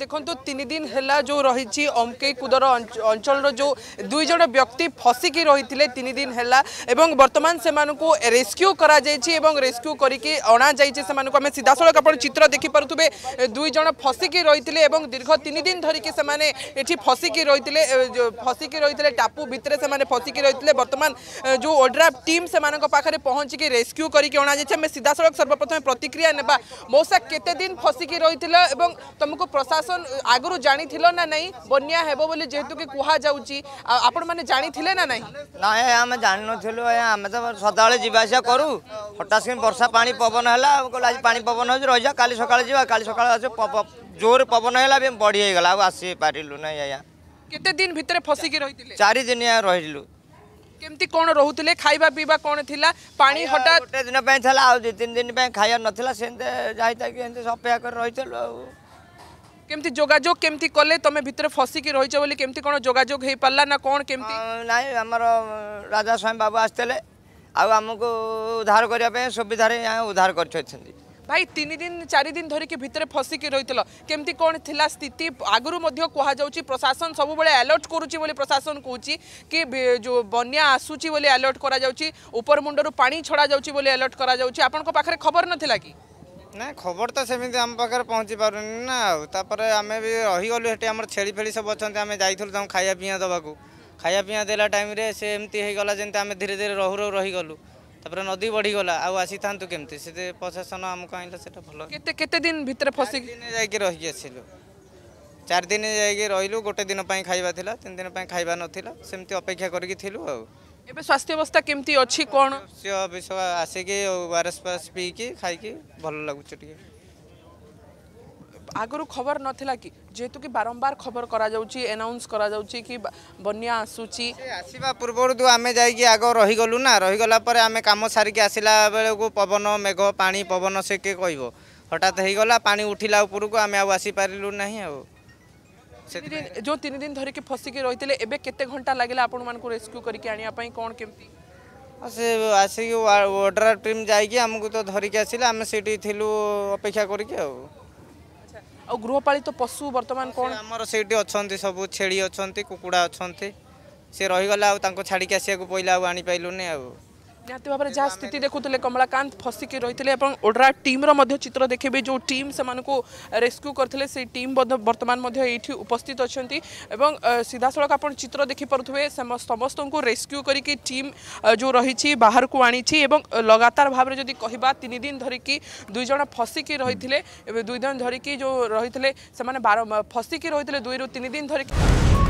ଦେଖନ୍ତୁ ତିନି ଦିନ ହେଲା ଯେଉଁ ରହିଛି ଅମକେଇ କୁଦର ଅଞ୍ଚଳର ଯେଉଁ ଦୁଇ ଜଣ ବ୍ୟକ୍ତି ଫସିକି ରହିଥିଲେ ତିନି ଦିନ ହେଲା ଏବଂ ବର୍ତ୍ତମାନ ସେମାନଙ୍କୁ ରେସ୍କ୍ୟୁ କରାଯାଇଛି ଏବଂ ରେସ୍କ୍ୟୁ କରିକି ଅଣାଯାଇଛି ସେମାନଙ୍କୁ ଆମେ ସିଧାସଳଖ ଆପଣ ଚିତ୍ର ଦେଖିପାରୁଥିବେ ଦୁଇ ଜଣ ଫସିକି ରହିଥିଲେ ଏବଂ ଦୀର୍ଘ ତିନି ଦିନ ଧରିକି ସେମାନେ ଏଠି ଫସିକି ରହିଥିଲେ ଫସିକି ରହିଥିଲେ ଟାପୁ ଭିତରେ ସେମାନେ ଫସିକି ରହିଥିଲେ ବର୍ତ୍ତମାନ ଯେଉଁ ଓଡ୍ରାଫ୍ ଟିମ୍ ସେମାନଙ୍କ ପାଖରେ ପହଞ୍ଚିକି ରେସ୍କ୍ୟୁ କରିକି ଅଣାଯାଇଛି ଆମେ ସିଧାସଳଖ ସର୍ବପ୍ରଥମେ ପ୍ରତିକ୍ରିୟା ନେବା ମଉସା କେତେ ଦିନ ଫସିକି ରହିଥିଲା ଏବଂ ତୁମକୁ ପ୍ରଶାସନ প্রশাসন আগর জাঁথিল না নাই বন্যা হব বলে যেহেতু কি কুহযাচ্ছি আপন মানে জাঁথিলে না নাই না আমি জাঁন আমি তো সদাবেলে যা আসা করু হঠাৎ কি বর্ষা পা পবন হল আজ পা পবন হচ্ছে রয়ে যা কালি সকালে যা কালি সকালে আসে জোর পবন হল বড়ি হয়ে গলা আসি পারু না আজ্ঞা কেতে দিন ভিতরে ফসিকি রইলে চারিদিনিয়া রহিলু কেমতি কোণ রহুতলে খাইবা পিবা কোণ লা পানি হঠাৎ গোটে দিন পাই থিলা আর দুই তিন দিন পাই খাইয়া নথিলা সেনতে যাইতা কি এনতে সপেয়া করে রহিতলু কেমতি যোগাযোগ কেমতি কলে তুমি ভিতরে ফসিকি রয়েছ বলে কেমতি কোন যোগাযোগ হয়ে পারলা না কোন কেমতি নাই আমার রাজা স্বয়ং বাবু আসলে ଆଉ ଆମକୁ ଉଦ୍ଧାର କରିବା ପାଇଁ ସୁବିଧାରେ ଉଦ୍ଧାର କରିଛନ୍ତି ଭାଇ ତିନି ଦିନ ଚାରି ଦିନ ଧରିକି ଭିତରେ ଫସିକି ରହିଥିଲ କେମିତି କ'ଣ ଥିଲା ସ୍ଥିତି ଆଗରୁ ମଧ୍ୟ କୁହାଯାଉଛି ପ୍ରଶାସନ ସବୁବେଳେ ଆଲର୍ଟ କରୁଛି ବୋଲି ପ୍ରଶାସନ କହୁଛି କି ଯେଉଁ ବନ୍ୟା ଆସୁଛି ବୋଲି ଆଲର୍ଟ କରାଯାଉଛି ଉପର ମୁଣ୍ଡରୁ ପାଣି ଛଡ଼ାଯାଉଛି ବୋଲି ଆଲର୍ଟ କରାଯାଉଛି ଆପଣଙ୍କ ପାଖରେ ଖବର ନଥିଲା କି ନା ଖବର ତ ସେମିତି ଆମ ପାଖରେ ପହଞ୍ଚି ପାରୁନି ନା ଆଉ ତାପରେ ଆମେ ବି ରହିଗଲୁ ସେଠି ଆମର ଛେଳି ଫେଳି ସବୁ ଅଛନ୍ତି ଆମେ ଯାଇଥିଲୁ ତାଙ୍କୁ ଖାଇବା ପିଇବା ଦେବାକୁ ଖାଇବା ପିଇବା ଦେଲା ଟାଇମ୍ରେ ସେ ଏମିତି ହେଇଗଲା ଯେମିତି ଆମେ ଧୀରେ ଧୀରେ ରହୁ ରହୁ ରହିଗଲୁ ତାପରେ ନଦୀ ବଢ଼ିଗଲା ଆଉ ଆସିଥାନ୍ତୁ କେମିତି ସେ ପ୍ରଶାସନ ଆମକୁ ଆଣିଲା ସେଇଟା ଭଲ କେତେ କେତେ ଦିନ ଭିତରେ ଫସିକି ଯାଇକି ରହିକି ଆସିଲୁ ଚାରି ଦିନ ଯାଇକି ରହିଲୁ ଗୋଟେ ଦିନ ପାଇଁ ଖାଇବା ଥିଲା ତିନି ଦିନ ପାଇଁ ଖାଇବା ନଥିଲା ସେମିତି ଅପେକ୍ଷା କରିକି ଥିଲୁ ଆଉ ଏବେ ସ୍ୱାସ୍ଥ୍ୟ ଅବସ୍ଥା କେମିତି ଅଛି କ'ଣ ଆସିକି ଓଆରଏସ୍ ଫାରଏସ୍ ପିଇକି ଖାଇକି ଭଲ ଲାଗୁଛି ଟିକେ ଆଗରୁ ଖବର ନଥିଲା କି ଯେହେତୁ କି ବାରମ୍ବାର ଖବର କରାଯାଉଛି ଆନାଉନ୍ସ କରାଯାଉଛି କି ବନ୍ୟା ଆସୁଛି ଆସିବା ପୂର୍ବରୁ ତ ଆମେ ଯାଇକି ଆଗ ରହିଗଲୁ ନା ରହିଗଲା ପରେ ଆମେ କାମ ସାରିକି ଆସିଲା ବେଳକୁ ପବନ ମେଘ ପାଣି ପବନ ସେ କିଏ କହିବ ହଠାତ୍ ହେଇଗଲା ପାଣି ଉଠିଲା ଉପରକୁ ଆମେ ଆଉ ଆସିପାରିଲୁ ନାହିଁ ଆଉ जो तीन दिन धरिकी फसिक रही है एवं केते घंटा लगे आपण मैं रेस्क्यू करके आने कौन केमती সে আসিকি ওয়ার্ডার টিম যাইকি আমাকে তো ধরিকি আসলে আমি সেটি থিলু অপেক্ষা করিকি আও আও গৃহপালিত পশু বর্তমান কোন আমার সেটি অছন্তি সব ছেড়ি অছন্তি কুকুড়া অছন্তি সে রহিগলা আও তাঙ্কো ছাড়িকি আসিয়াকু পইলা আও আনি পাইলুনি আও ନିହାତି ଭାବରେ ଯାହା ସ୍ଥିତି ଦେଖୁଥିଲେ କମଳାକାନ୍ତ ଫସିକି ରହିଥିଲେ ଏବଂ ଓଡ୍ରା ଟିମ୍ର ମଧ୍ୟ ଚିତ୍ର ଦେଖିବେ ଯେଉଁ ଟିମ୍ ସେମାନଙ୍କୁ ରେସ୍କ୍ୟୁ କରିଥିଲେ ସେଇ ଟିମ୍ ବର୍ତ୍ତମାନ ମଧ୍ୟ ଏଇଠି ଉପସ୍ଥିତ ଅଛନ୍ତି ଏବଂ ସିଧାସଳଖ ଆପଣ ଚିତ୍ର ଦେଖିପାରୁଥିବେ ସମସ୍ତଙ୍କୁ ରେସ୍କ୍ୟୁ କରିକି ଟିମ୍ ଯେଉଁ ରହିଛି ବାହାରକୁ ଆଣିଛି ଏବଂ ଲଗାତାର ଭାବରେ ଯଦି କହିବା ତିନି ଦିନ ଧରିକି ଦୁଇ ଜଣ ଫସିକି ରହିଥିଲେ ଦୁଇ ଦିନ ଧରିକି ଯେଉଁ ରହିଥିଲେ ସେମାନେ ବାର ଫସିକି ରହିଥିଲେ ଦୁଇରୁ ତିନି ଦିନ ଧରିକି